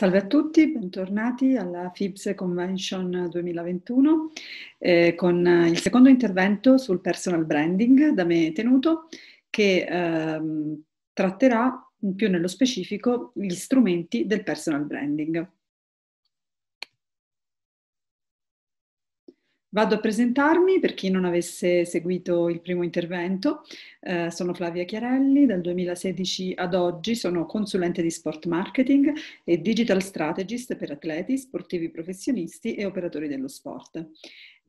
Salve a tutti, bentornati alla FIBS Convention 2021 eh, con eh, il secondo intervento sul personal branding da me tenuto che ehm, tratterà più nello specifico gli strumenti del personal branding. Vado a presentarmi per chi non avesse seguito il primo intervento. Eh, sono Flavia Chiarelli, dal 2016 ad oggi sono consulente di sport marketing e digital strategist per atleti, sportivi professionisti e operatori dello sport.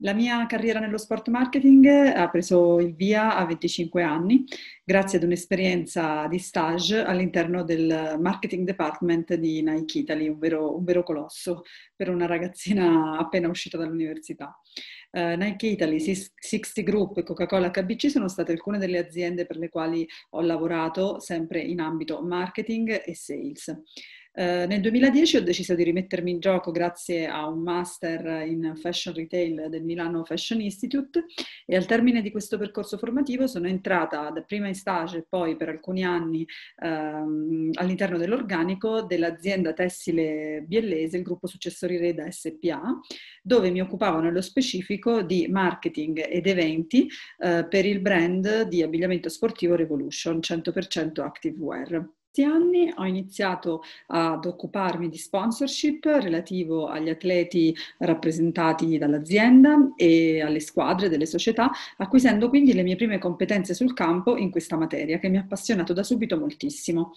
La mia carriera nello sport marketing ha preso il via a 25 anni grazie ad un'esperienza di stage all'interno del marketing department di Nike Italy, un vero, un vero colosso per una ragazzina appena uscita dall'università. Uh, Nike Italy, Sixty Group e Coca-Cola HBC sono state alcune delle aziende per le quali ho lavorato sempre in ambito marketing e sales. Eh, nel 2010 ho deciso di rimettermi in gioco grazie a un master in fashion retail del Milano Fashion Institute e al termine di questo percorso formativo sono entrata dapprima in stage e poi per alcuni anni ehm, all'interno dell'organico dell'azienda tessile biellese, il gruppo Successori Reda SPA, dove mi occupavo nello specifico di marketing ed eventi eh, per il brand di abbigliamento sportivo Revolution 100% Activewear anni ho iniziato ad occuparmi di sponsorship relativo agli atleti rappresentati dall'azienda e alle squadre delle società, acquisendo quindi le mie prime competenze sul campo in questa materia che mi ha appassionato da subito moltissimo.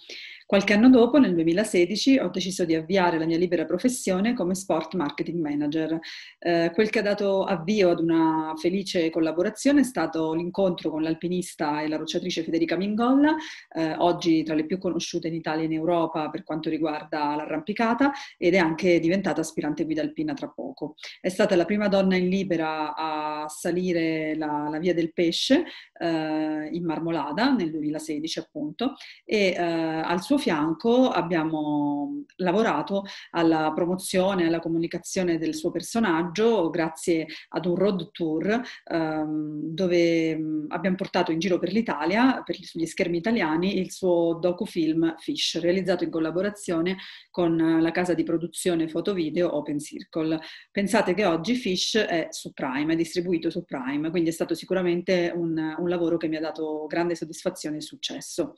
Qualche anno dopo, nel 2016, ho deciso di avviare la mia libera professione come sport marketing manager. Eh, quel che ha dato avvio ad una felice collaborazione è stato l'incontro con l'alpinista e la rocciatrice Federica Mingolla, eh, oggi tra le più conosciute in Italia e in Europa per quanto riguarda l'arrampicata ed è anche diventata aspirante guida alpina tra poco. È stata la prima donna in libera a salire la, la via del pesce eh, in Marmolada nel 2016 appunto e eh, al suo suo fianco abbiamo lavorato alla promozione, e alla comunicazione del suo personaggio grazie ad un road tour ehm, dove abbiamo portato in giro per l'Italia, per, sugli schermi italiani, il suo docufilm Fish, realizzato in collaborazione con la casa di produzione fotovideo Open Circle. Pensate che oggi Fish è su Prime, è distribuito su Prime, quindi è stato sicuramente un, un lavoro che mi ha dato grande soddisfazione e successo.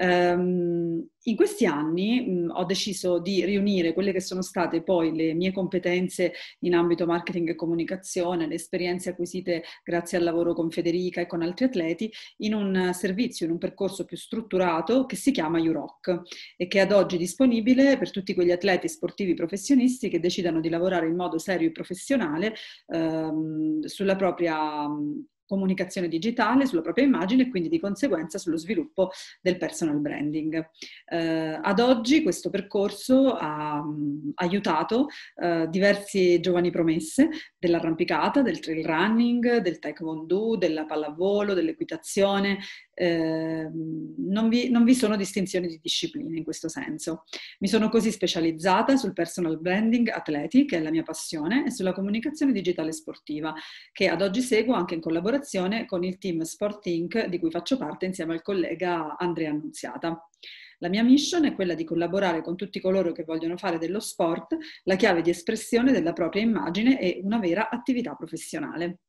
Ehm, in questi anni ho deciso di riunire quelle che sono state poi le mie competenze in ambito marketing e comunicazione, le esperienze acquisite grazie al lavoro con Federica e con altri atleti, in un servizio, in un percorso più strutturato che si chiama UROC e che ad oggi è disponibile per tutti quegli atleti sportivi professionisti che decidano di lavorare in modo serio e professionale ehm, sulla propria comunicazione digitale, sulla propria immagine e quindi di conseguenza sullo sviluppo del personal branding. Eh, ad oggi questo percorso ha mh, aiutato eh, diverse giovani promesse dell'arrampicata, del trail running, del taekwondo, della pallavolo, dell'equitazione. Eh, non, vi, non vi sono distinzioni di discipline in questo senso. Mi sono così specializzata sul personal branding atleti, che è la mia passione, e sulla comunicazione digitale sportiva, che ad oggi seguo anche in collaborazione collaborazione con il team Sport Inc. di cui faccio parte insieme al collega Andrea Annunziata. La mia mission è quella di collaborare con tutti coloro che vogliono fare dello sport la chiave di espressione della propria immagine e una vera attività professionale.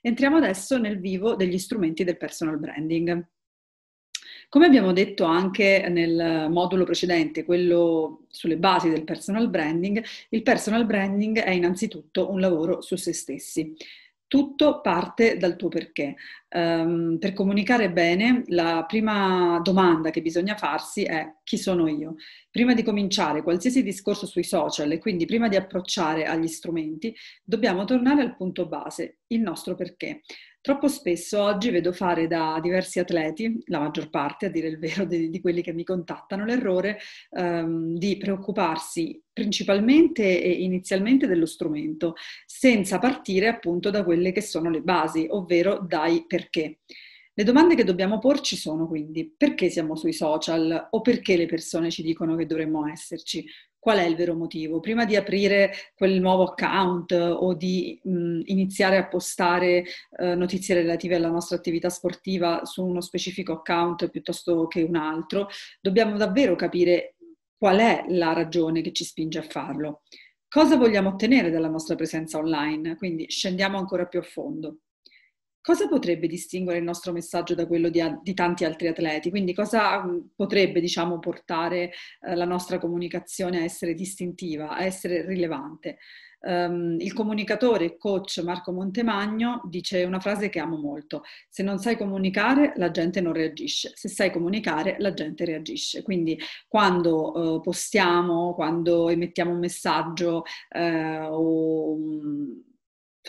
Entriamo adesso nel vivo degli strumenti del personal branding. Come abbiamo detto anche nel modulo precedente, quello sulle basi del personal branding, il personal branding è innanzitutto un lavoro su se stessi tutto parte dal tuo perché. Um, per comunicare bene, la prima domanda che bisogna farsi è chi sono io? Prima di cominciare qualsiasi discorso sui social e quindi prima di approcciare agli strumenti, dobbiamo tornare al punto base, il nostro perché. Troppo spesso oggi vedo fare da diversi atleti, la maggior parte a dire il vero di, di quelli che mi contattano, l'errore ehm, di preoccuparsi principalmente e inizialmente dello strumento, senza partire appunto da quelle che sono le basi, ovvero dai perché. Le domande che dobbiamo porci sono quindi perché siamo sui social o perché le persone ci dicono che dovremmo esserci, qual è il vero motivo? Prima di aprire quel nuovo account o di mh, iniziare a postare eh, notizie relative alla nostra attività sportiva su uno specifico account piuttosto che un altro, dobbiamo davvero capire qual è la ragione che ci spinge a farlo. Cosa vogliamo ottenere dalla nostra presenza online? Quindi scendiamo ancora più a fondo cosa potrebbe distinguere il nostro messaggio da quello di, di tanti altri atleti? Quindi cosa potrebbe, diciamo, portare eh, la nostra comunicazione a essere distintiva, a essere rilevante? Um, il comunicatore e coach Marco Montemagno dice una frase che amo molto, se non sai comunicare la gente non reagisce, se sai comunicare la gente reagisce. Quindi quando uh, postiamo, quando emettiamo un messaggio uh, o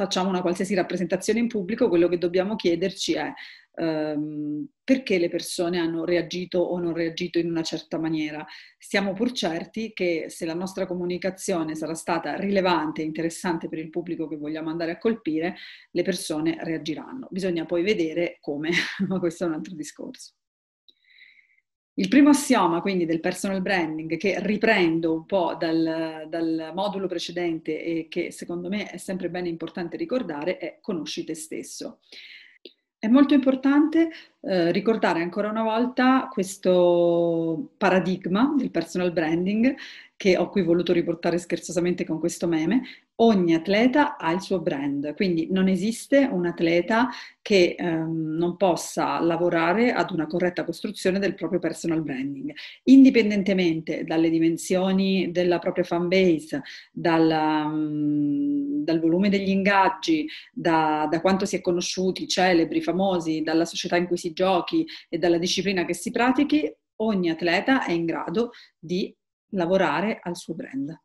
facciamo una qualsiasi rappresentazione in pubblico, quello che dobbiamo chiederci è ehm, perché le persone hanno reagito o non reagito in una certa maniera. Siamo pur certi che se la nostra comunicazione sarà stata rilevante e interessante per il pubblico che vogliamo andare a colpire, le persone reagiranno. Bisogna poi vedere come, ma questo è un altro discorso. Il primo assioma quindi del personal branding, che riprendo un po' dal, dal, modulo precedente e che secondo me è sempre bene importante ricordare, è conosci te stesso. È molto importante eh, ricordare ancora una volta questo paradigma del personal branding che ho qui voluto riportare scherzosamente con questo meme, ogni atleta ha il suo brand, quindi non esiste un atleta che ehm, non possa lavorare ad una corretta costruzione del proprio personal branding, indipendentemente dalle dimensioni della propria fan base, dal, um, mm, dal volume degli ingaggi, da, da quanto si è conosciuti, celebri, famosi, dalla società in cui si si giochi e dalla disciplina che si pratichi, ogni atleta è in grado di lavorare al suo brand.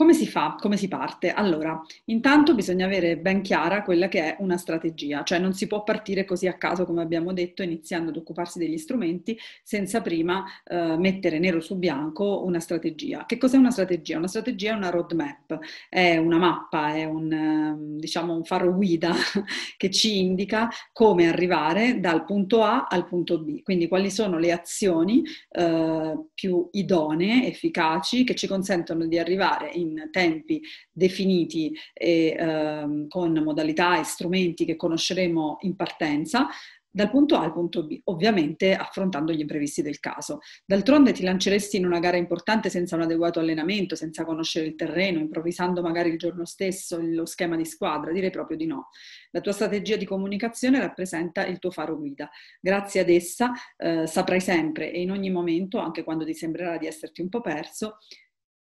Come si fa? Come si parte? Allora, intanto bisogna avere ben chiara quella che è una strategia, cioè non si può partire così a caso, come abbiamo detto, iniziando ad occuparsi degli strumenti senza prima eh, mettere nero su bianco una strategia. Che cos'è una strategia? Una strategia è una roadmap, è una mappa, è un, ehm, diciamo, un faro guida che ci indica come arrivare dal punto A al punto B, quindi quali sono le azioni eh, più idonee, efficaci, che ci consentono di arrivare in in tempi definiti e eh, con modalità e strumenti che conosceremo in partenza, dal punto A al punto B, ovviamente affrontando gli imprevisti del caso. D'altronde ti lanceresti in una gara importante senza un adeguato allenamento, senza conoscere il terreno, improvvisando magari il giorno stesso lo schema di squadra, direi proprio di no. La tua strategia di comunicazione rappresenta il tuo faro guida. Grazie ad essa eh, saprai sempre e in ogni momento, anche quando ti sembrerà di esserti un po' perso,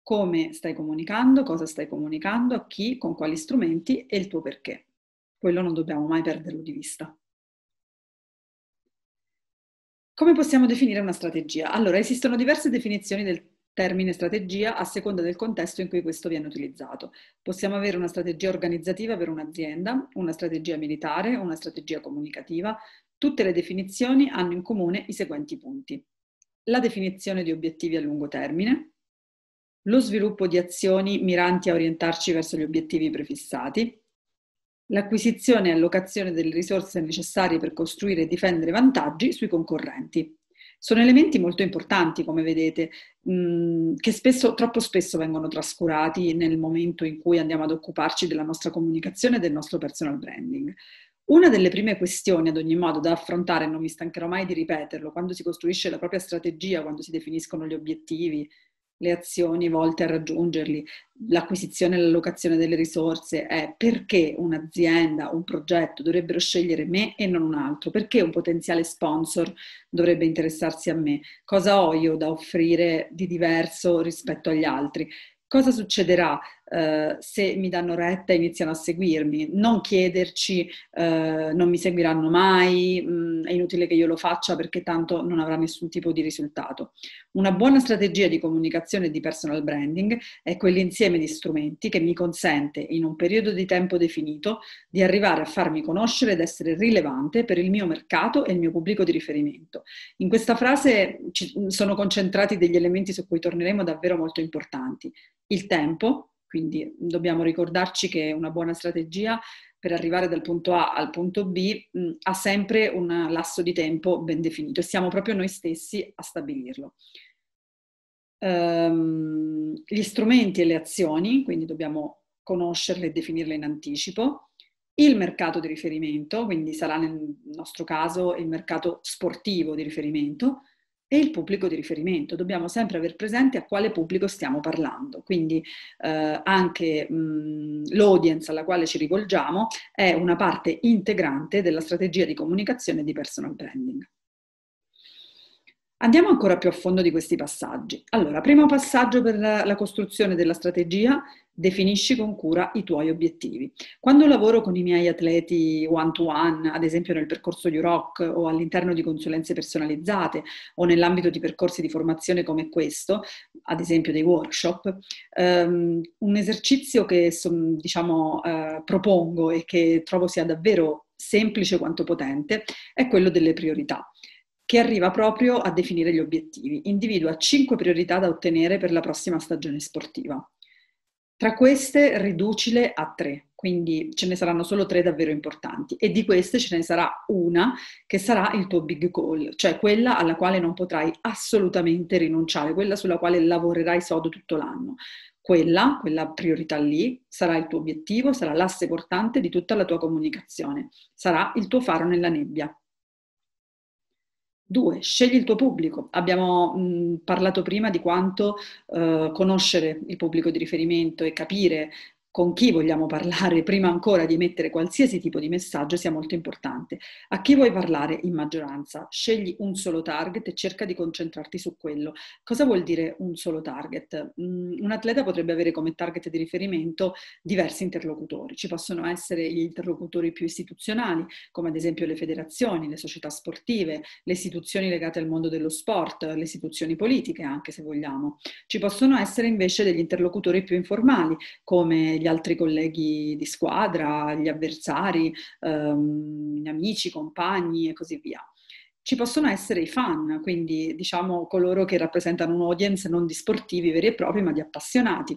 come stai comunicando, cosa stai comunicando, a chi, con quali strumenti e il tuo perché. Quello non dobbiamo mai perderlo di vista. Come possiamo definire una strategia? Allora, esistono diverse definizioni del termine strategia a seconda del contesto in cui questo viene utilizzato. Possiamo avere una strategia organizzativa per un'azienda, una strategia militare, una strategia comunicativa. Tutte le definizioni hanno in comune i seguenti punti. La definizione di obiettivi a lungo termine, lo sviluppo di azioni miranti a orientarci verso gli obiettivi prefissati, l'acquisizione e allocazione delle risorse necessarie per costruire e difendere vantaggi sui concorrenti. Sono elementi molto importanti, come vedete, mm, che spesso, troppo spesso vengono trascurati nel momento in cui andiamo ad occuparci della nostra comunicazione e del nostro personal branding. Una delle prime questioni, ad ogni modo, da affrontare, non mi stancherò mai di ripeterlo, quando si costruisce la propria strategia, quando si definiscono gli obiettivi, le azioni volte a raggiungerli, l'acquisizione e l'allocazione delle risorse, è perché un'azienda, un progetto dovrebbero scegliere me e non un altro, perché un potenziale sponsor dovrebbe interessarsi a me, cosa ho io da offrire di diverso rispetto agli altri, cosa succederà eh, se mi danno retta iniziano a seguirmi, non chiederci eh, non mi seguiranno mai, mh, mm, è inutile che io lo faccia perché tanto non avrà nessun tipo di risultato. Una buona strategia di comunicazione e di personal branding è quell'insieme di strumenti che mi consente in un periodo di tempo definito di arrivare a farmi conoscere ed essere rilevante per il mio mercato e il mio pubblico di riferimento. In questa frase ci sono concentrati degli elementi su cui torneremo davvero molto importanti. Il tempo, quindi dobbiamo ricordarci che una buona strategia per arrivare dal punto A al punto B mh, mm, ha sempre un lasso di tempo ben definito e siamo proprio noi stessi a stabilirlo. Ehm, gli strumenti e le azioni, quindi dobbiamo conoscerle e definirle in anticipo. Il mercato di riferimento, quindi sarà nel nostro caso il mercato sportivo di riferimento e il pubblico di riferimento. Dobbiamo sempre aver presente a quale pubblico stiamo parlando, quindi eh, anche mh, l'audience alla quale ci rivolgiamo è una parte integrante della strategia di comunicazione di personal branding. Andiamo ancora più a fondo di questi passaggi. Allora, primo passaggio per la costruzione della strategia, definisci con cura i tuoi obiettivi. Quando lavoro con i miei atleti one to one, ad esempio nel percorso di Rock o all'interno di consulenze personalizzate o nell'ambito di percorsi di formazione come questo, ad esempio dei workshop, um, un esercizio che diciamo, uh, propongo e che trovo sia davvero semplice quanto potente è quello delle priorità che arriva proprio a definire gli obiettivi. Individua cinque priorità da ottenere per la prossima stagione sportiva. Tra queste riducile a tre, quindi ce ne saranno solo tre davvero importanti e di queste ce ne sarà una che sarà il tuo big goal, cioè quella alla quale non potrai assolutamente rinunciare, quella sulla quale lavorerai sodo tutto l'anno. Quella, quella priorità lì, sarà il tuo obiettivo, sarà l'asse portante di tutta la tua comunicazione, sarà il tuo faro nella nebbia. Due, scegli il tuo pubblico. Abbiamo mh, parlato prima di quanto eh, conoscere il pubblico di riferimento e capire con chi vogliamo parlare prima ancora di mettere qualsiasi tipo di messaggio sia molto importante. A chi vuoi parlare in maggioranza? Scegli un solo target e cerca di concentrarti su quello. Cosa vuol dire un solo target? Mm, un atleta potrebbe avere come target di riferimento diversi interlocutori. Ci possono essere gli interlocutori più istituzionali, come ad esempio le federazioni, le società sportive, le istituzioni legate al mondo dello sport, le istituzioni politiche anche se vogliamo. Ci possono essere invece degli interlocutori più informali, come gli altri colleghi di squadra, gli avversari, ehm, amici, compagni e così via. Ci possono essere i fan, quindi diciamo coloro che rappresentano un'audience non di sportivi veri e propri, ma di appassionati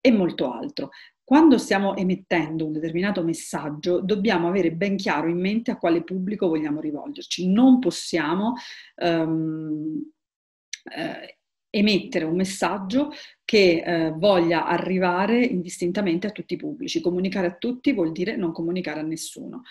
e molto altro. Quando stiamo emettendo un determinato messaggio, dobbiamo avere ben chiaro in mente a quale pubblico vogliamo rivolgerci. Non possiamo ehm, eh, emettere un messaggio che eh, voglia arrivare indistintamente a tutti i pubblici. Comunicare a tutti vuol dire non comunicare a nessuno.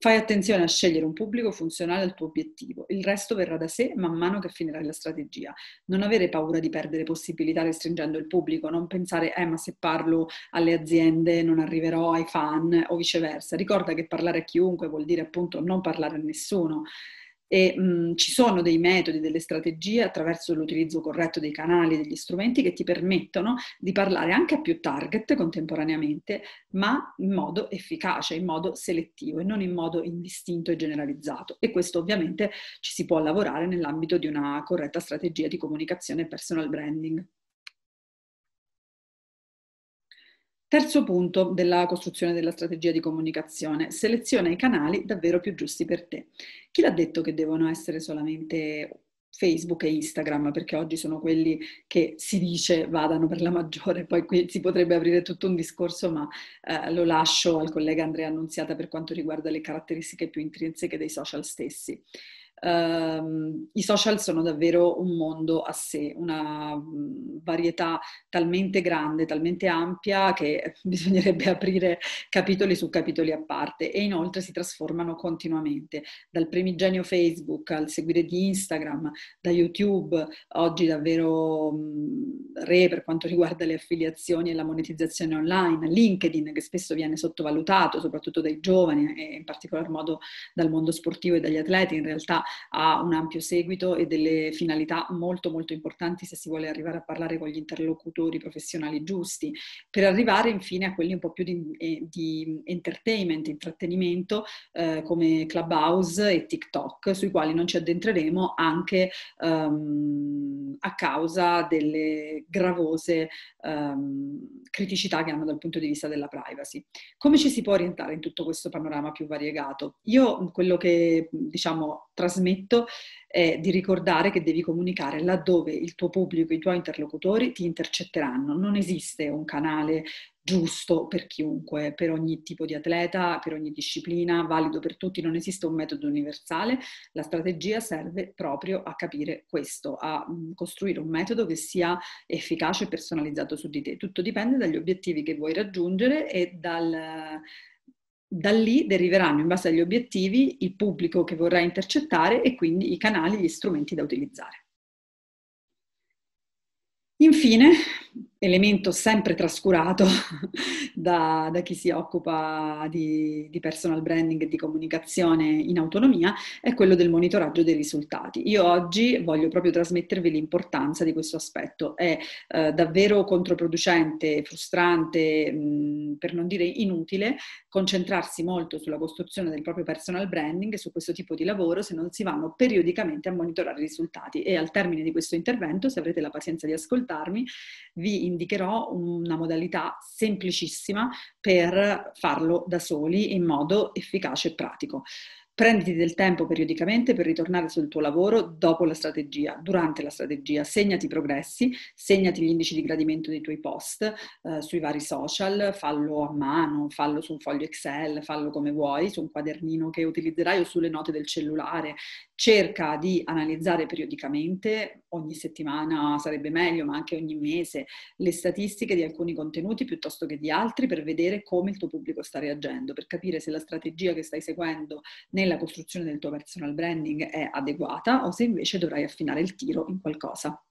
Fai attenzione a scegliere un pubblico funzionale al tuo obiettivo, il resto verrà da sé man mano che finirai la strategia. Non avere paura di perdere possibilità restringendo il pubblico, non pensare, eh ma se parlo alle aziende non arriverò ai fan o viceversa. Ricorda che parlare a chiunque vuol dire appunto non parlare a nessuno. E mh, mhmm, ci sono dei metodi, delle strategie attraverso l'utilizzo corretto dei canali, degli strumenti che ti permettono di parlare anche a più target contemporaneamente, ma in modo efficace, in modo selettivo e non in modo indistinto e generalizzato. E questo ovviamente ci si può lavorare nell'ambito di una corretta strategia di comunicazione e personal branding. Terzo punto della costruzione della strategia di comunicazione, seleziona i canali davvero più giusti per te. Chi l'ha detto che devono essere solamente Facebook e Instagram, perché oggi sono quelli che si dice vadano per la maggiore, poi qui si potrebbe aprire tutto un discorso, ma eh, lo lascio al collega Andrea Annunziata per quanto riguarda le caratteristiche più intrinseche dei social stessi. Uh, I social sono davvero un mondo a sé, una varietà talmente grande, talmente ampia che bisognerebbe aprire capitoli su capitoli a parte e inoltre si trasformano continuamente, dal primigenio Facebook al seguire di Instagram, da YouTube, oggi davvero um, re per quanto riguarda le affiliazioni e la monetizzazione online, LinkedIn che spesso viene sottovalutato soprattutto dai giovani e in particolar modo dal mondo sportivo e dagli atleti in realtà ha un ampio seguito e delle finalità molto molto importanti se si vuole arrivare a parlare con gli interlocutori professionali giusti, per arrivare infine a quelli un po' più di, eh, di entertainment, intrattenimento eh, come Clubhouse e TikTok, sui quali non ci addentreremo anche um, a causa delle gravose um, criticità che hanno dal punto di vista della privacy. Come ci si può orientare in tutto questo panorama più variegato? Io quello che diciamo trasmetto smetto eh, di ricordare che devi comunicare laddove il tuo pubblico, i tuoi interlocutori ti intercetteranno. Non esiste un canale giusto per chiunque, per ogni tipo di atleta, per ogni disciplina, valido per tutti, non esiste un metodo universale. La strategia serve proprio a capire questo, a mm, costruire un metodo che sia efficace e personalizzato su di te. Tutto dipende dagli obiettivi che vuoi raggiungere e dal, da lì deriveranno, in base agli obiettivi, il pubblico che vorrà intercettare e quindi i canali, gli strumenti da utilizzare. Infine, elemento sempre trascurato da, da chi si occupa di, di, personal branding e di comunicazione in autonomia, è quello del monitoraggio dei risultati. Io oggi voglio proprio trasmettervi l'importanza di questo aspetto. È eh, davvero controproducente, frustrante, mh, mm, per non dire inutile, concentrarsi molto sulla costruzione del proprio personal branding su questo tipo di lavoro se non si vanno periodicamente a monitorare i risultati. E al termine di questo intervento, se avrete la pazienza di ascoltarmi, vi vi indicherò una modalità semplicissima per farlo da soli in modo efficace e pratico. Prenditi del tempo periodicamente per ritornare sul tuo lavoro dopo la strategia, durante la strategia, segnati i progressi, segnati gli indici di gradimento dei tuoi post eh, sui vari social, fallo a mano, fallo su un foglio Excel, fallo come vuoi, su un quadernino che utilizzerai o sulle note del cellulare. Cerca di analizzare periodicamente, ogni settimana sarebbe meglio, ma anche ogni mese, le statistiche di alcuni contenuti piuttosto che di altri per vedere come il tuo pubblico sta reagendo, per capire se la strategia che stai seguendo nella la costruzione del tuo personal branding è adeguata o se invece dovrai affinare il tiro in qualcosa.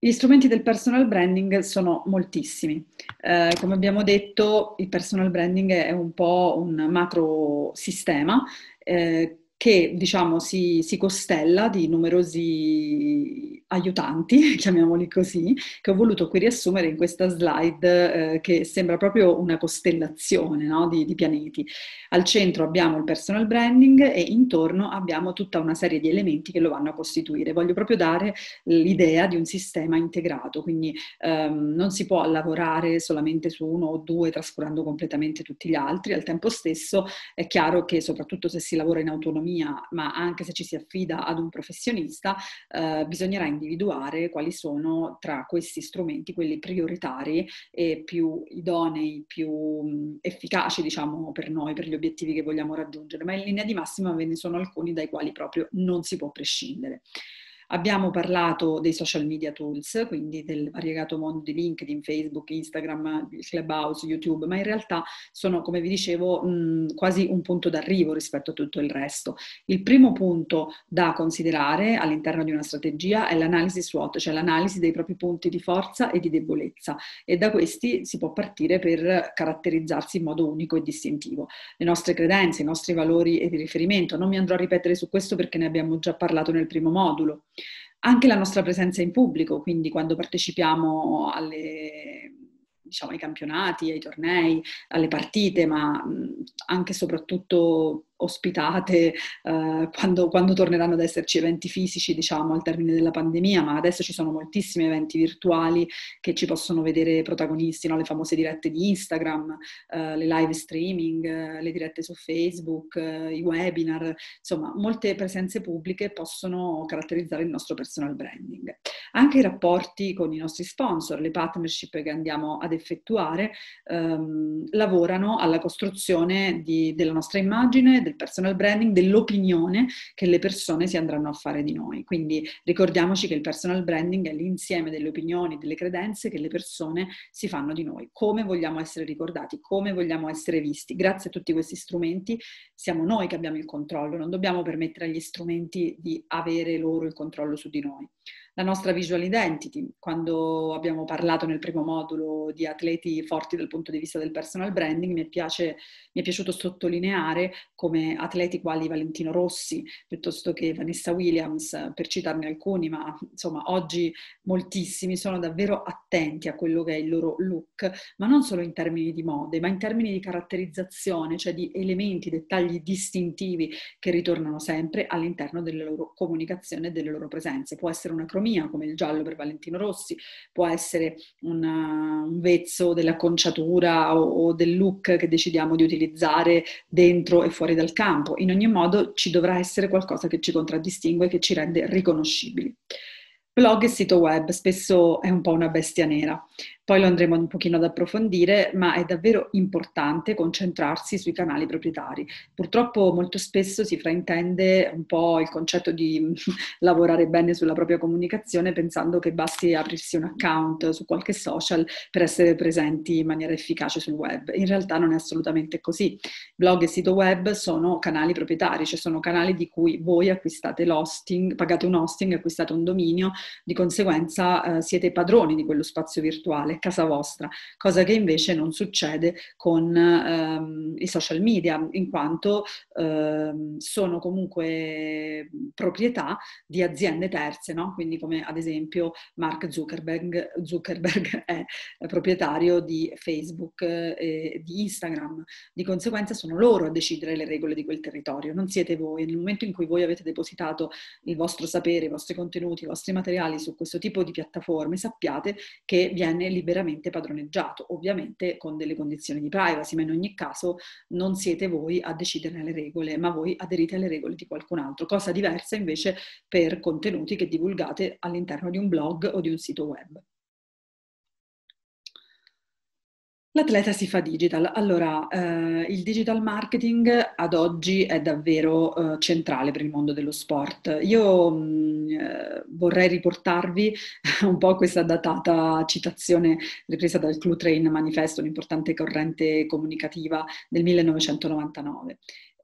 Gli strumenti del personal branding sono moltissimi. Eh, come abbiamo detto, il personal branding è un po' un macro sistema eh, che diciamo, si, si, costella di numerosi aiutanti, chiamiamoli così, che ho voluto qui riassumere in questa slide eh, che sembra proprio una costellazione no? di, di, pianeti. Al centro abbiamo il personal branding e intorno abbiamo tutta una serie di elementi che lo vanno a costituire. Voglio proprio dare l'idea di un sistema integrato, quindi ehm, non si può lavorare solamente su uno o due trascurando completamente tutti gli altri, al tempo stesso è chiaro che soprattutto se si lavora in autonomia, ma anche se ci si affida ad un professionista, eh, bisognerà individuare quali sono tra questi strumenti quelli prioritari e più idonei, più mm, efficaci diciamo per noi, per gli obiettivi che vogliamo raggiungere, ma in linea di massima ve ne sono alcuni dai quali proprio non si può prescindere. Abbiamo parlato dei social media tools, quindi del variegato mondo di LinkedIn, Facebook, Instagram, Clubhouse, YouTube, ma in realtà sono, come vi dicevo, mh, mm, quasi un punto d'arrivo rispetto a tutto il resto. Il primo punto da considerare all'interno di una strategia è l'analisi SWOT, cioè l'analisi dei propri punti di forza e di debolezza e da questi si può partire per caratterizzarsi in modo unico e distintivo. Le nostre credenze, i nostri valori e di riferimento, non mi andrò a ripetere su questo perché ne abbiamo già parlato nel primo modulo anche la nostra presenza in pubblico, quindi quando partecipiamo alle, diciamo, ai campionati, ai tornei, alle partite, ma anche e soprattutto ospitate eh, quando, quando, torneranno ad esserci eventi fisici, diciamo, al termine della pandemia, ma adesso ci sono moltissimi eventi virtuali che ci possono vedere protagonisti, no? le famose dirette di Instagram, eh, le live streaming, eh, le dirette su Facebook, eh, i webinar, insomma, molte presenze pubbliche possono caratterizzare il nostro personal branding. Anche i rapporti con i nostri sponsor, le partnership che andiamo ad effettuare, ehm, lavorano alla costruzione di, della nostra immagine, del personal branding, dell'opinione che le persone si andranno a fare di noi. Quindi ricordiamoci che il personal branding è l'insieme delle opinioni, delle credenze che le persone si fanno di noi, come vogliamo essere ricordati, come vogliamo essere visti. Grazie a tutti questi strumenti siamo noi che abbiamo il controllo, non dobbiamo permettere agli strumenti di avere loro il controllo su di noi la nostra visual identity, quando abbiamo parlato nel primo modulo di atleti forti dal punto di vista del personal branding, mi, piace, mi è piaciuto sottolineare come atleti quali Valentino Rossi, piuttosto che Vanessa Williams, per citarne alcuni, ma insomma oggi moltissimi sono davvero attenti a quello che è il loro look, ma non solo in termini di mode, ma in termini di caratterizzazione, cioè di elementi, dettagli distintivi che ritornano sempre all'interno della loro comunicazione e delle loro presenze. Può essere una cromia gastronomia, come il giallo per Valentino Rossi, può essere una, un vezzo dell'acconciatura o, o del look che decidiamo di utilizzare dentro e fuori dal campo. In ogni modo ci dovrà essere qualcosa che ci contraddistingue, che ci rende riconoscibili. Blog e sito web spesso è un po' una bestia nera. Poi lo andremo un pochino ad approfondire, ma è davvero importante concentrarsi sui canali proprietari. Purtroppo molto spesso si fraintende un po' il concetto di lavorare bene sulla propria comunicazione pensando che basti aprirsi un account su qualche social per essere presenti in maniera efficace sul web. In realtà non è assolutamente così. Blog e sito web sono canali proprietari, cioè sono canali di cui voi acquistate l'hosting, pagate un hosting, acquistate un dominio, di conseguenza eh, siete padroni di quello spazio virtuale casa vostra, cosa che invece non succede con ehm, i social media, in quanto ehm, sono comunque proprietà di aziende terze, no? quindi come ad esempio Mark Zuckerberg, Zuckerberg è proprietario di Facebook eh, e di Instagram, di conseguenza sono loro a decidere le regole di quel territorio, non siete voi. Nel momento in cui voi avete depositato il vostro sapere, i vostri contenuti, i vostri materiali su questo tipo di piattaforme, sappiate che viene liberato liberamente padroneggiato, ovviamente con delle condizioni di privacy, ma in ogni caso non siete voi a decidere le regole, ma voi aderite alle regole di qualcun altro, cosa diversa invece per contenuti che divulgate all'interno di un blog o di un sito web. L'atleta si fa digital. Allora, eh, il digital marketing ad oggi è davvero eh, centrale per il mondo dello sport. Io mh, mm, eh, vorrei riportarvi un po' questa datata citazione ripresa dal Clue Train Manifesto, un'importante corrente comunicativa del 1999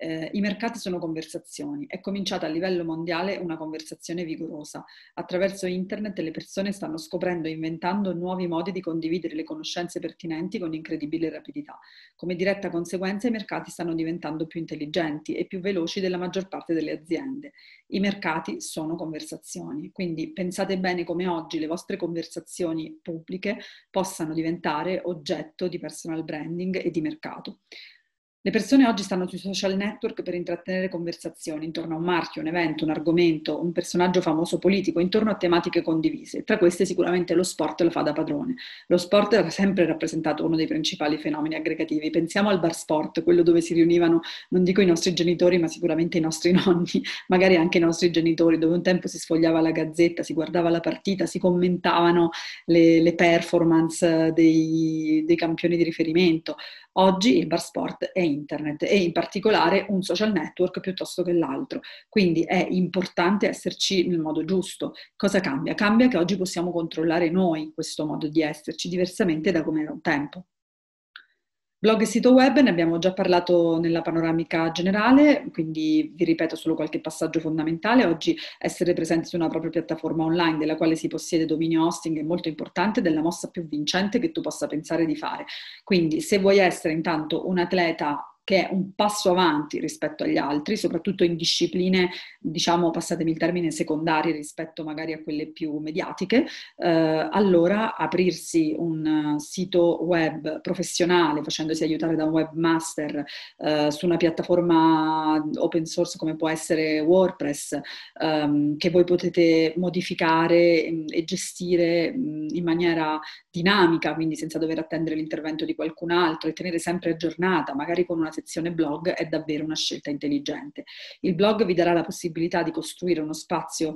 eh, i mercati sono conversazioni. È cominciata a livello mondiale una conversazione vigorosa. Attraverso internet le persone stanno scoprendo e inventando nuovi modi di condividere le conoscenze pertinenti con incredibile rapidità. Come diretta conseguenza i mercati stanno diventando più intelligenti e più veloci della maggior parte delle aziende. I mercati sono conversazioni, quindi pensate bene come oggi le vostre conversazioni pubbliche possano diventare oggetto di personal branding e di mercato. Le persone oggi stanno sui social network per intrattenere conversazioni intorno a un marchio, un evento, un argomento, un personaggio famoso politico, intorno a tematiche condivise. Tra queste sicuramente lo sport lo fa da padrone. Lo sport ha sempre rappresentato uno dei principali fenomeni aggregativi. Pensiamo al bar sport, quello dove si riunivano, non dico i nostri genitori, ma sicuramente i nostri nonni, magari anche i nostri genitori, dove un tempo si sfogliava la gazzetta, si guardava la partita, si commentavano le, le performance dei, dei campioni di riferimento. Oggi il bar sport è internet e in particolare un social network piuttosto che l'altro, quindi è importante esserci nel modo giusto. Cosa cambia? Cambia che oggi possiamo controllare noi questo modo di esserci diversamente da come era un tempo. Blog e sito web ne abbiamo già parlato nella panoramica generale, quindi vi ripeto solo qualche passaggio fondamentale. Oggi essere presenti su una propria piattaforma online della quale si possiede dominio hosting è molto importante ed è la mossa più vincente che tu possa pensare di fare. Quindi se vuoi essere intanto un atleta che è un passo avanti rispetto agli altri, soprattutto in discipline, diciamo, passatemi il termine, secondarie rispetto magari a quelle più mediatiche, eh, allora aprirsi un sito web professionale facendosi aiutare da un webmaster eh, su una piattaforma open source come può essere WordPress, ehm, che voi potete modificare mm, e gestire mm, in maniera dinamica, quindi senza dover attendere l'intervento di qualcun altro e tenere sempre aggiornata, magari con una sezione blog, è davvero una scelta intelligente. Il blog vi darà la possibilità di costruire uno spazio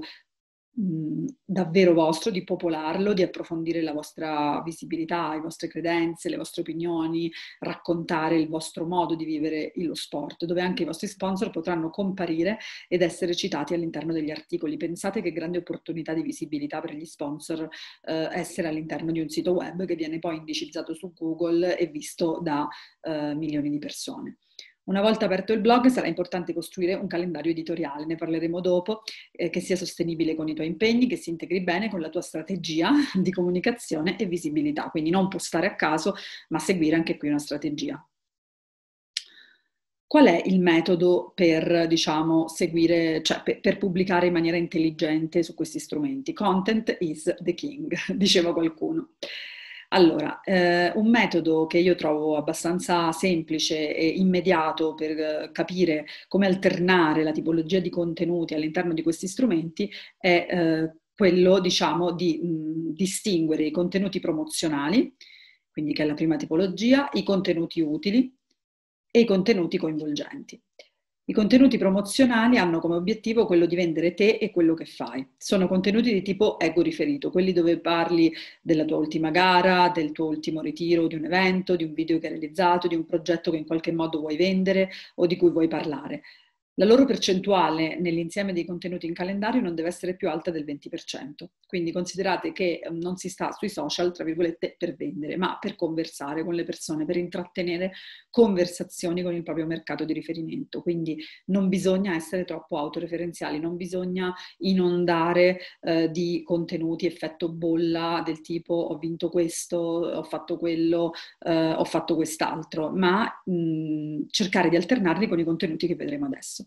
davvero vostro, di popolarlo, di approfondire la vostra visibilità, le vostre credenze, le vostre opinioni, raccontare il vostro modo di vivere lo sport, dove anche i vostri sponsor potranno comparire ed essere citati all'interno degli articoli. Pensate che grande opportunità di visibilità per gli sponsor eh, essere all'interno di un sito web che viene poi indicizzato su Google e visto da eh, milioni di persone. Una volta aperto il blog sarà importante costruire un calendario editoriale, ne parleremo dopo, eh, che sia sostenibile con i tuoi impegni, che si integri bene con la tua strategia di comunicazione e visibilità, quindi non postare a caso, ma seguire anche qui una strategia. Qual è il metodo per, diciamo, seguire, cioè per, per, pubblicare in maniera intelligente su questi strumenti? Content is the king, diceva qualcuno. Allora, eh, un metodo che io trovo abbastanza semplice e immediato per eh, capire come alternare la tipologia di contenuti all'interno di questi strumenti è eh, quello, diciamo, di mh, mm, distinguere i contenuti promozionali, quindi che è la prima tipologia, i contenuti utili e i contenuti coinvolgenti. I contenuti promozionali hanno come obiettivo quello di vendere te e quello che fai. Sono contenuti di tipo ego riferito, quelli dove parli della tua ultima gara, del tuo ultimo ritiro, di un evento, di un video che hai realizzato, di un progetto che in qualche modo vuoi vendere o di cui vuoi parlare. La loro percentuale nell'insieme dei contenuti in calendario non deve essere più alta del 20%, quindi considerate che ehm, non si sta sui social, tra virgolette, per vendere, ma per conversare con le persone, per intrattenere conversazioni con il proprio mercato di riferimento. Quindi non bisogna essere troppo autoreferenziali, non bisogna inondare eh, di contenuti effetto bolla del tipo ho vinto questo, ho fatto quello, eh, ho fatto quest'altro, ma mh, mm, cercare di alternarli con i contenuti che vedremo adesso.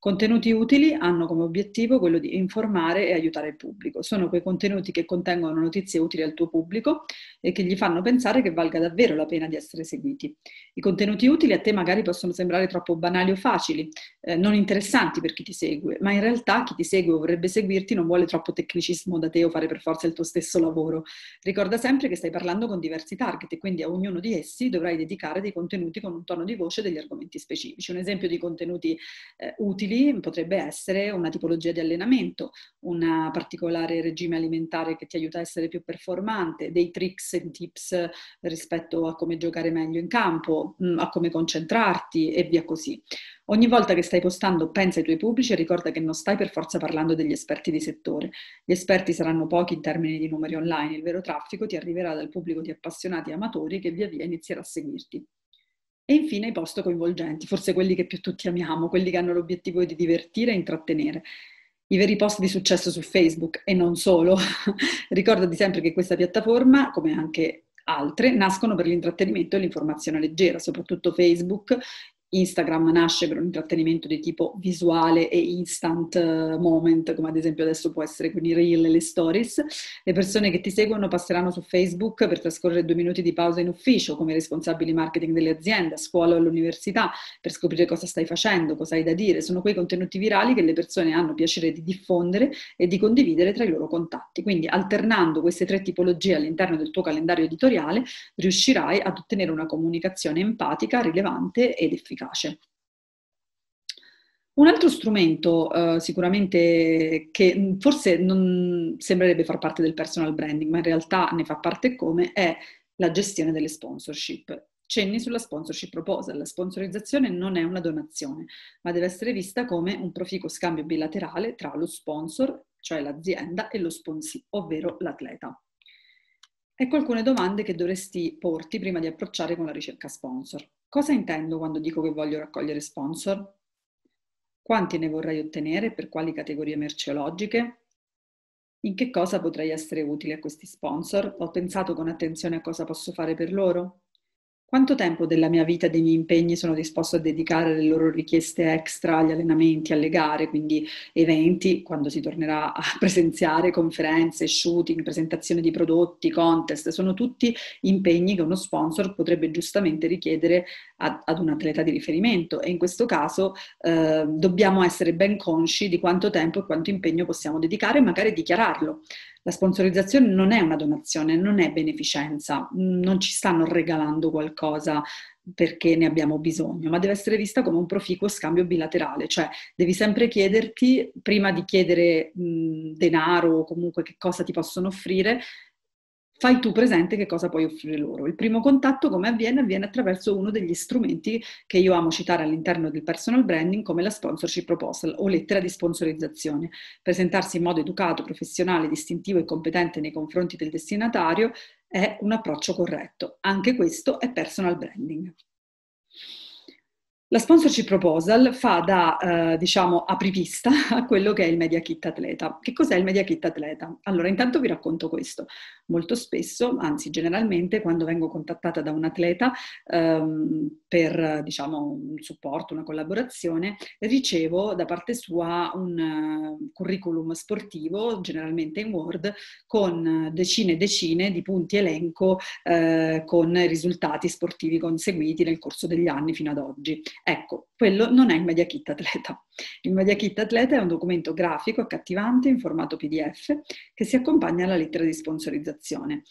Contenuti utili hanno come obiettivo quello di informare e aiutare il pubblico. Sono quei contenuti che contengono notizie utili al tuo pubblico e che gli fanno pensare che valga davvero la pena di essere seguiti. I contenuti utili a te magari possono sembrare troppo banali o facili, eh, non interessanti per chi ti segue, ma in realtà chi ti segue o vorrebbe seguirti non vuole troppo tecnicismo da te o fare per forza il tuo stesso lavoro. Ricorda sempre che stai parlando con diversi target e quindi a ognuno di essi dovrai dedicare dei contenuti con un tono di voce e degli argomenti specifici. Un esempio di contenuti eh, utili utili potrebbe essere una tipologia di allenamento, un particolare regime alimentare che ti aiuta a essere più performante, dei tricks e tips rispetto a come giocare meglio in campo, mm, a come concentrarti e via così. Ogni volta che stai postando pensa ai tuoi pubblici e ricorda che non stai per forza parlando degli esperti di settore. Gli esperti saranno pochi in termini di numeri online, il vero traffico ti arriverà dal pubblico di appassionati e amatori che via via inizierà a seguirti. E infine i post coinvolgenti, forse quelli che più tutti amiamo, quelli che hanno l'obiettivo di divertire e intrattenere. I veri post di successo su Facebook e non solo. Ricordati sempre che questa piattaforma, come anche altre, nascono per l'intrattenimento e l'informazione leggera, soprattutto Facebook, Instagram nasce per un intrattenimento di tipo visuale e instant eh, moment, come ad esempio adesso può essere con i reel e le stories. Le persone che ti seguono passeranno su Facebook per trascorrere due minuti di pausa in ufficio come responsabili marketing delle aziende, a scuola o all'università, per scoprire cosa stai facendo, cosa hai da dire. Sono quei contenuti virali che le persone hanno piacere di diffondere e di condividere tra i loro contatti. Quindi alternando queste tre tipologie all'interno del tuo calendario editoriale riuscirai ad ottenere una comunicazione empatica, rilevante ed efficace efficace. Un altro strumento eh, sicuramente che mm, forse non sembrerebbe far parte del personal branding, ma in realtà ne fa parte come, è la gestione delle sponsorship. Cenni sulla sponsorship proposal. La sponsorizzazione non è una donazione, ma deve essere vista come un proficuo scambio bilaterale tra lo sponsor, cioè l'azienda, e lo sponsor, ovvero l'atleta. Ecco alcune domande che dovresti porti prima di approcciare con la ricerca sponsor. Cosa intendo quando dico che voglio raccogliere sponsor? Quanti ne vorrei ottenere? Per quali categorie merceologiche? In che cosa potrei essere utile a questi sponsor? Ho pensato con attenzione a cosa posso fare per loro? Quanto tempo della mia vita e dei miei impegni sono disposto a dedicare alle loro richieste extra, agli allenamenti, alle gare, quindi eventi, quando si tornerà a presenziare conferenze, shooting, presentazione di prodotti, contest, sono tutti impegni che uno sponsor potrebbe giustamente richiedere ad, ad un atleta di riferimento e in questo caso eh, dobbiamo essere ben consci di quanto tempo e quanto impegno possiamo dedicare e magari dichiararlo. La sponsorizzazione non è una donazione, non è beneficenza, non ci stanno regalando qualcosa perché ne abbiamo bisogno, ma deve essere vista come un proficuo scambio bilaterale, cioè devi sempre chiederti, prima di chiedere mh, denaro o comunque che cosa ti possono offrire, fai tu presente che cosa puoi offrire loro. Il primo contatto come avviene? Avviene attraverso uno degli strumenti che io amo citare all'interno del personal branding come la sponsorship proposal o lettera di sponsorizzazione. Presentarsi in modo educato, professionale, distintivo e competente nei confronti del destinatario è un approccio corretto. Anche questo è personal branding. La sponsorship proposal fa da, eh, diciamo, apripista a quello che è il Media Kit Atleta. Che cos'è il Media Kit Atleta? Allora, intanto vi racconto questo. Molto spesso, anzi generalmente, quando vengo contattata da un atleta ehm, per, diciamo, un supporto, una collaborazione, ricevo da parte sua un uh, curriculum sportivo, generalmente in Word, con decine e decine di punti elenco eh, con risultati sportivi conseguiti nel corso degli anni fino ad oggi Ecco, quello non è il Media Kit Atleta. Il Media Kit Atleta è un documento grafico accattivante in formato PDF che si accompagna alla lettera di sponsorizzazione.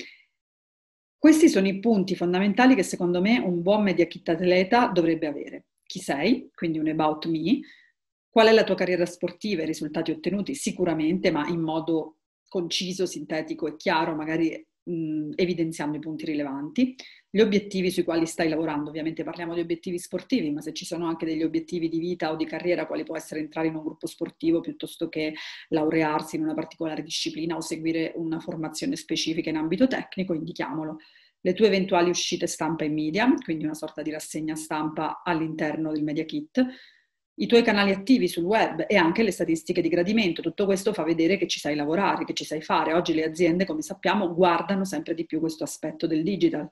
Questi sono i punti fondamentali che secondo me un buon Media Kit Atleta dovrebbe avere. Chi sei? Quindi un About Me. Qual è la tua carriera sportiva e i risultati ottenuti? Sicuramente, ma in modo conciso, sintetico e chiaro, magari evidenziando i punti rilevanti, gli obiettivi sui quali stai lavorando, ovviamente parliamo di obiettivi sportivi, ma se ci sono anche degli obiettivi di vita o di carriera, quali può essere entrare in un gruppo sportivo piuttosto che laurearsi in una particolare disciplina o seguire una formazione specifica in ambito tecnico, indichiamolo le tue eventuali uscite stampa e media, quindi una sorta di rassegna stampa all'interno del media kit, i tuoi canali attivi sul web e anche le statistiche di gradimento. Tutto questo fa vedere che ci sai lavorare, che ci sai fare. Oggi le aziende, come sappiamo, guardano sempre di più questo aspetto del digital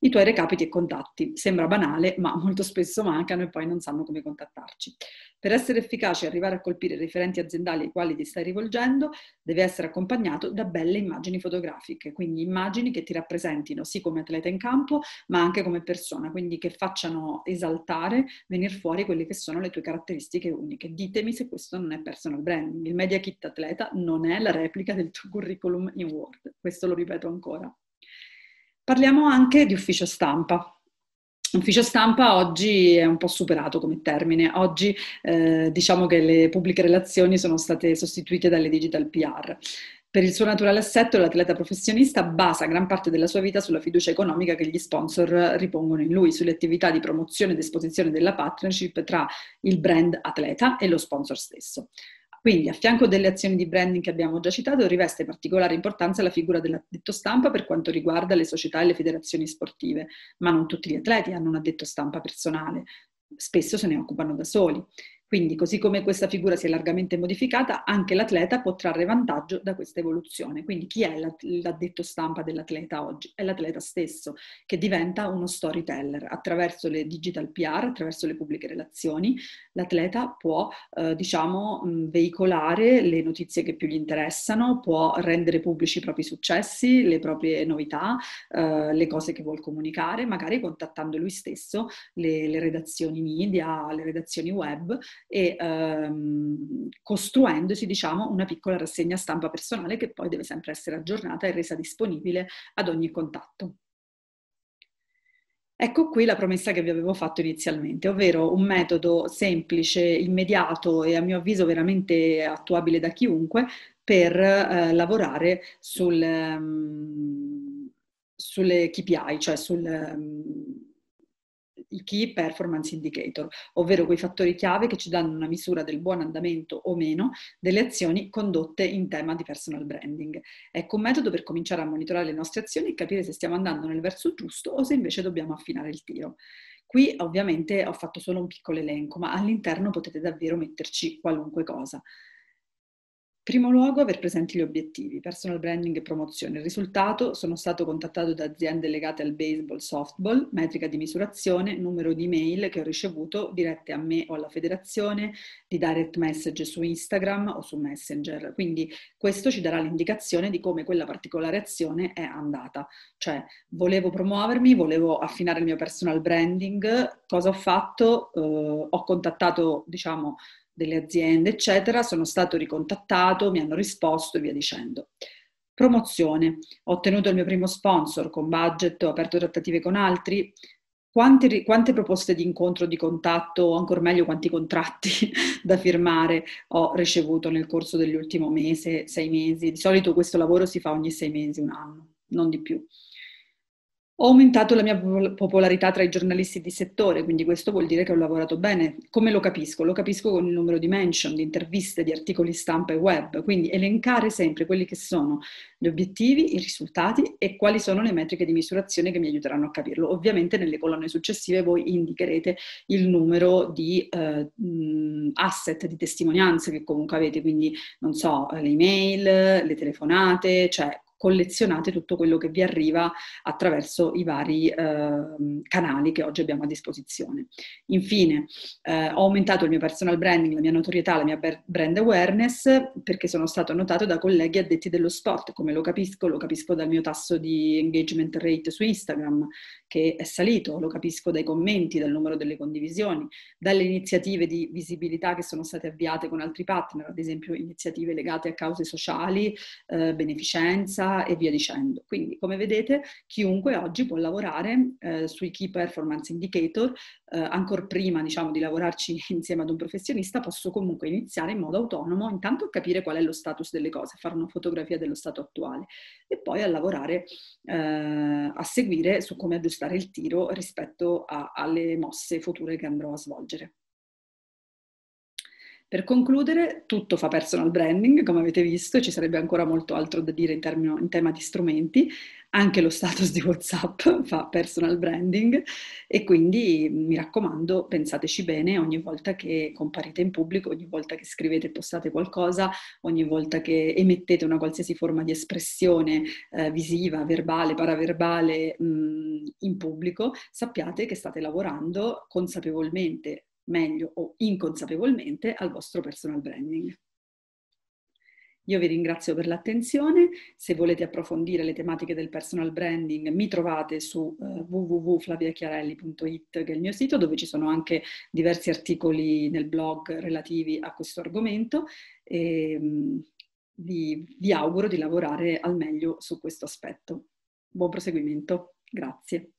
i tuoi recapiti e contatti. Sembra banale, ma molto spesso mancano e poi non sanno come contattarci. Per essere efficace e arrivare a colpire i referenti aziendali ai quali ti stai rivolgendo, deve essere accompagnato da belle immagini fotografiche, quindi immagini che ti rappresentino sì come atleta in campo, ma anche come persona, quindi che facciano esaltare, venire fuori quelle che sono le tue caratteristiche uniche. Ditemi se questo non è personal branding. Il media kit atleta non è la replica del tuo curriculum in Word, questo lo ripeto ancora. Parliamo anche di ufficio stampa. Ufficio stampa oggi è un po' superato come termine, oggi eh, diciamo che le pubbliche relazioni sono state sostituite dalle digital PR. Per il suo naturale assetto, l'atleta professionista basa gran parte della sua vita sulla fiducia economica che gli sponsor ripongono in lui, sulle attività di promozione ed esposizione della partnership tra il brand atleta e lo sponsor stesso. Quindi, a fianco delle azioni di branding che abbiamo già citato, riveste particolare importanza la figura dell'addetto stampa per quanto riguarda le società e le federazioni sportive, ma non tutti gli atleti hanno un addetto stampa personale, spesso se ne occupano da soli. Quindi, così come questa figura si è largamente modificata, anche l'atleta può trarre vantaggio da questa evoluzione. Quindi, chi è l'addetto stampa dell'atleta oggi? È l'atleta stesso, che diventa uno storyteller. Attraverso le digital PR, attraverso le pubbliche relazioni, l'atleta può, eh, diciamo, mm, veicolare le notizie che più gli interessano, può rendere pubblici i propri successi, le proprie novità, eh, le cose che vuole comunicare, magari contattando lui stesso le, le redazioni media, le redazioni web e ehm, costruendosi diciamo, una piccola rassegna stampa personale che poi deve sempre essere aggiornata e resa disponibile ad ogni contatto. Ecco qui la promessa che vi avevo fatto inizialmente, ovvero un metodo semplice, immediato e a mio avviso veramente attuabile da chiunque per eh, lavorare sul, um, sulle KPI, cioè sul, um, i key performance indicator, ovvero quei fattori chiave che ci danno una misura del buon andamento o meno delle azioni condotte in tema di personal branding. Ecco un metodo per cominciare a monitorare le nostre azioni e capire se stiamo andando nel verso giusto o se invece dobbiamo affinare il tiro. Qui ovviamente ho fatto solo un piccolo elenco, ma all'interno potete davvero metterci qualunque cosa primo luogo aver presenti gli obiettivi, personal branding e promozione. Il risultato sono stato contattato da aziende legate al baseball, softball, metrica di misurazione, numero di mail che ho ricevuto dirette a me o alla federazione, di direct message su Instagram o su Messenger. Quindi questo ci darà l'indicazione di come quella particolare azione è andata. Cioè volevo promuovermi, volevo affinare il mio personal branding, cosa ho fatto? Eh, ho contattato, diciamo, delle aziende, eccetera, sono stato ricontattato, mi hanno risposto e via dicendo. Promozione. Ho ottenuto il mio primo sponsor con budget, ho aperto trattative con altri. Quante, quante proposte di incontro, di contatto, o ancora meglio quanti contratti da firmare ho ricevuto nel corso dell'ultimo mese, sei mesi. Di solito questo lavoro si fa ogni sei mesi, un anno, non di più. Ho aumentato la mia popolarità tra i giornalisti di settore, quindi questo vuol dire che ho lavorato bene. Come lo capisco? Lo capisco con il numero di mention, di interviste, di articoli stampa e web, quindi elencare sempre quelli che sono gli obiettivi, i risultati e quali sono le metriche di misurazione che mi aiuteranno a capirlo. Ovviamente nelle colonne successive voi indicherete il numero di eh, mm, asset, di testimonianze che comunque avete, quindi non so, eh, le email, le telefonate, cioè collezionate tutto quello che vi arriva attraverso i vari eh, canali che oggi abbiamo a disposizione. Infine, eh, ho aumentato il mio personal branding, la mia notorietà, la mia brand awareness perché sono stato notato da colleghi addetti dello sport, come lo capisco, lo capisco dal mio tasso di engagement rate su Instagram che è salito, lo capisco dai commenti, dal numero delle condivisioni, dalle iniziative di visibilità che sono state avviate con altri partner, ad esempio iniziative legate a cause sociali, eh, beneficenza, data e via dicendo. Quindi, come vedete, chiunque oggi può lavorare eh, sui key performance indicator, eh, ancora prima diciamo, di lavorarci insieme ad un professionista, posso comunque iniziare in modo autonomo, intanto a capire qual è lo status delle cose, fare una fotografia dello stato attuale e poi a lavorare, eh, a seguire su come aggiustare il tiro rispetto a, alle mosse future che andrò a svolgere. Per concludere, tutto fa personal branding, come avete visto, ci sarebbe ancora molto altro da dire in, termino, in tema di strumenti, anche lo status di WhatsApp fa personal branding e quindi mi raccomando, pensateci bene ogni volta che comparite in pubblico, ogni volta che scrivete e postate qualcosa, ogni volta che emettete una qualsiasi forma di espressione eh, visiva, verbale, paraverbale mh, mm, in pubblico, sappiate che state lavorando consapevolmente meglio o inconsapevolmente al vostro personal branding. Io vi ringrazio per l'attenzione, se volete approfondire le tematiche del personal branding mi trovate su eh, www.flaviachiarelli.it che è il mio sito dove ci sono anche diversi articoli nel blog relativi a questo argomento e ehm, vi, vi auguro di lavorare al meglio su questo aspetto. Buon proseguimento, grazie.